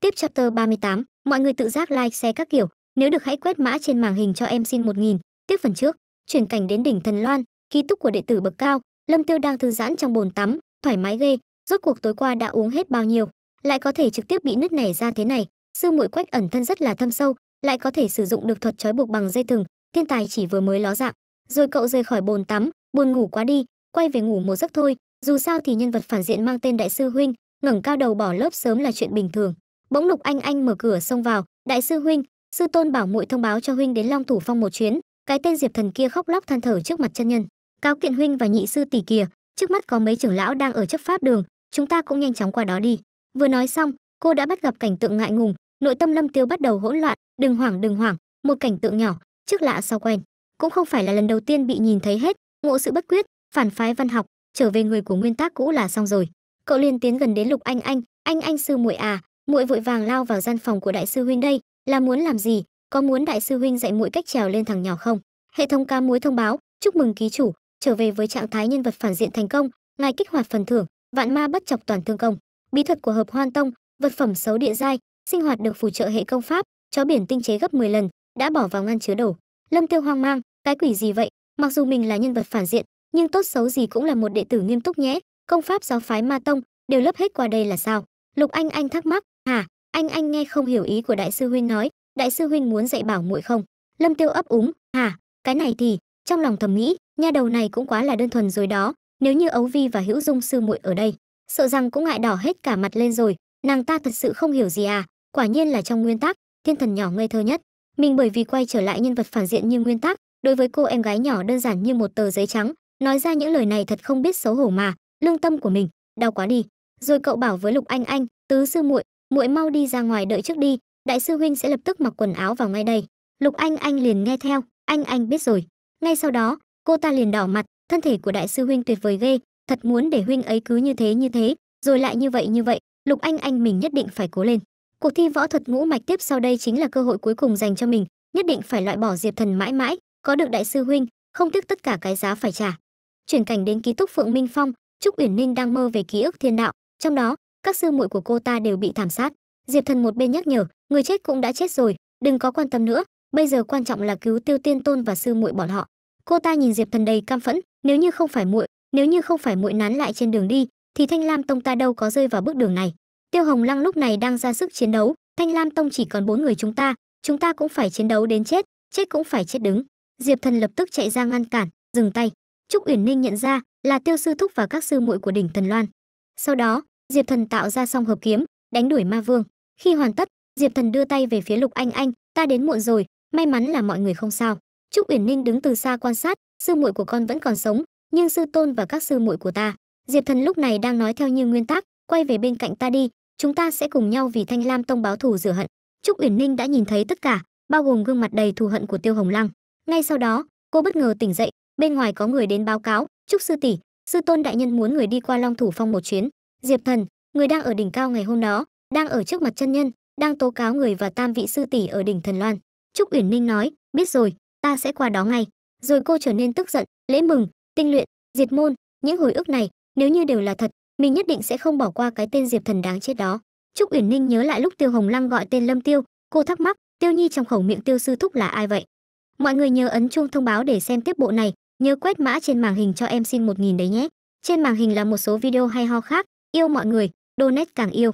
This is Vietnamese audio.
Tiếp chapter 38, mọi người tự giác like, share các kiểu. Nếu được hãy quét mã trên màn hình cho em xin 1000. Tiếp phần trước, chuyển cảnh đến đỉnh Thần Loan, ký túc của đệ tử bậc cao, Lâm Tiêu đang thư giãn trong bồn tắm, thoải mái ghê, rốt cuộc tối qua đã uống hết bao nhiêu, lại có thể trực tiếp bị nứt nẻ ra thế này, sư muội quách ẩn thân rất là thâm sâu, lại có thể sử dụng được thuật trói buộc bằng dây thừng, thiên tài chỉ vừa mới ló dạng. Rồi cậu rời khỏi bồn tắm, buồn ngủ quá đi, quay về ngủ một giấc thôi, dù sao thì nhân vật phản diện mang tên đại sư huynh, ngẩng cao đầu bỏ lớp sớm là chuyện bình thường bỗng lục anh anh mở cửa xông vào đại sư huynh sư tôn bảo muội thông báo cho huynh đến long thủ phong một chuyến cái tên diệp thần kia khóc lóc than thở trước mặt chân nhân cáo kiện huynh và nhị sư tỷ kia trước mắt có mấy trưởng lão đang ở chấp pháp đường chúng ta cũng nhanh chóng qua đó đi vừa nói xong cô đã bắt gặp cảnh tượng ngại ngùng nội tâm lâm tiêu bắt đầu hỗn loạn đừng hoảng đừng hoảng một cảnh tượng nhỏ trước lạ sau quen cũng không phải là lần đầu tiên bị nhìn thấy hết ngộ sự bất quyết phản phái văn học trở về người của nguyên tác cũ là xong rồi cậu liền tiến gần đến lục anh anh anh anh sư muội à muội vội vàng lao vào gian phòng của đại sư huynh đây là muốn làm gì có muốn đại sư huynh dạy muội cách trèo lên thằng nhỏ không hệ thống ca muối thông báo chúc mừng ký chủ trở về với trạng thái nhân vật phản diện thành công ngài kích hoạt phần thưởng vạn ma bất chọc toàn thương công bí thuật của hợp hoan tông vật phẩm xấu địa giai sinh hoạt được phù trợ hệ công pháp chó biển tinh chế gấp 10 lần đã bỏ vào ngăn chứa đồ lâm tiêu hoang mang cái quỷ gì vậy mặc dù mình là nhân vật phản diện nhưng tốt xấu gì cũng là một đệ tử nghiêm túc nhé công pháp giáo phái ma tông đều lấp hết qua đây là sao lục anh anh thắc mắc hả anh anh nghe không hiểu ý của đại sư huynh nói đại sư huynh muốn dạy bảo muội không lâm tiêu ấp úng hả cái này thì trong lòng thầm nghĩ nha đầu này cũng quá là đơn thuần rồi đó nếu như ấu vi và hữu dung sư muội ở đây sợ rằng cũng ngại đỏ hết cả mặt lên rồi nàng ta thật sự không hiểu gì à quả nhiên là trong nguyên tắc thiên thần nhỏ ngây thơ nhất mình bởi vì quay trở lại nhân vật phản diện như nguyên tắc đối với cô em gái nhỏ đơn giản như một tờ giấy trắng nói ra những lời này thật không biết xấu hổ mà lương tâm của mình đau quá đi rồi cậu bảo với lục anh anh tứ sư muội muội mau đi ra ngoài đợi trước đi đại sư huynh sẽ lập tức mặc quần áo vào ngay đây lục anh anh liền nghe theo anh anh biết rồi ngay sau đó cô ta liền đỏ mặt thân thể của đại sư huynh tuyệt vời ghê thật muốn để huynh ấy cứ như thế như thế rồi lại như vậy như vậy lục anh anh mình nhất định phải cố lên cuộc thi võ thuật ngũ mạch tiếp sau đây chính là cơ hội cuối cùng dành cho mình nhất định phải loại bỏ diệp thần mãi mãi có được đại sư huynh không tiếc tất cả cái giá phải trả chuyển cảnh đến ký túc phượng minh phong trúc uyển ninh đang mơ về ký ức thiên đạo trong đó các sư muội của cô ta đều bị thảm sát diệp thần một bên nhắc nhở người chết cũng đã chết rồi đừng có quan tâm nữa bây giờ quan trọng là cứu tiêu tiên tôn và sư muội bọn họ cô ta nhìn diệp thần đầy cam phẫn nếu như không phải muội nếu như không phải muội nán lại trên đường đi thì thanh lam tông ta đâu có rơi vào bước đường này tiêu hồng lăng lúc này đang ra sức chiến đấu thanh lam tông chỉ còn bốn người chúng ta chúng ta cũng phải chiến đấu đến chết chết cũng phải chết đứng diệp thần lập tức chạy ra ngăn cản dừng tay trúc uyển ninh nhận ra là tiêu sư thúc và các sư muội của đỉnh thần loan sau đó diệp thần tạo ra xong hợp kiếm đánh đuổi ma vương khi hoàn tất diệp thần đưa tay về phía lục anh anh ta đến muộn rồi may mắn là mọi người không sao trúc uyển ninh đứng từ xa quan sát sư muội của con vẫn còn sống nhưng sư tôn và các sư muội của ta diệp thần lúc này đang nói theo như nguyên tắc quay về bên cạnh ta đi chúng ta sẽ cùng nhau vì thanh lam tông báo thù rửa hận trúc uyển ninh đã nhìn thấy tất cả bao gồm gương mặt đầy thù hận của tiêu hồng lăng ngay sau đó cô bất ngờ tỉnh dậy bên ngoài có người đến báo cáo trúc sư tỷ sư tôn đại nhân muốn người đi qua long thủ phong một chuyến Diệp Thần, người đang ở đỉnh cao ngày hôm đó, đang ở trước mặt chân nhân, đang tố cáo người và tam vị sư tỷ ở đỉnh Thần Loan. Trúc Uyển Ninh nói, biết rồi, ta sẽ qua đó ngay. Rồi cô trở nên tức giận, lễ mừng, tinh luyện, diệt môn, những hồi ức này, nếu như đều là thật, mình nhất định sẽ không bỏ qua cái tên Diệp Thần đáng chết đó. Trúc Uyển Ninh nhớ lại lúc Tiêu Hồng Lăng gọi tên Lâm Tiêu, cô thắc mắc, Tiêu Nhi trong khẩu miệng Tiêu sư thúc là ai vậy? Mọi người nhớ ấn chuông thông báo để xem tiếp bộ này, nhớ quét mã trên màn hình cho em xin một nghìn đấy nhé. Trên màn hình là một số video hay ho khác, Yêu mọi người, donate càng yêu.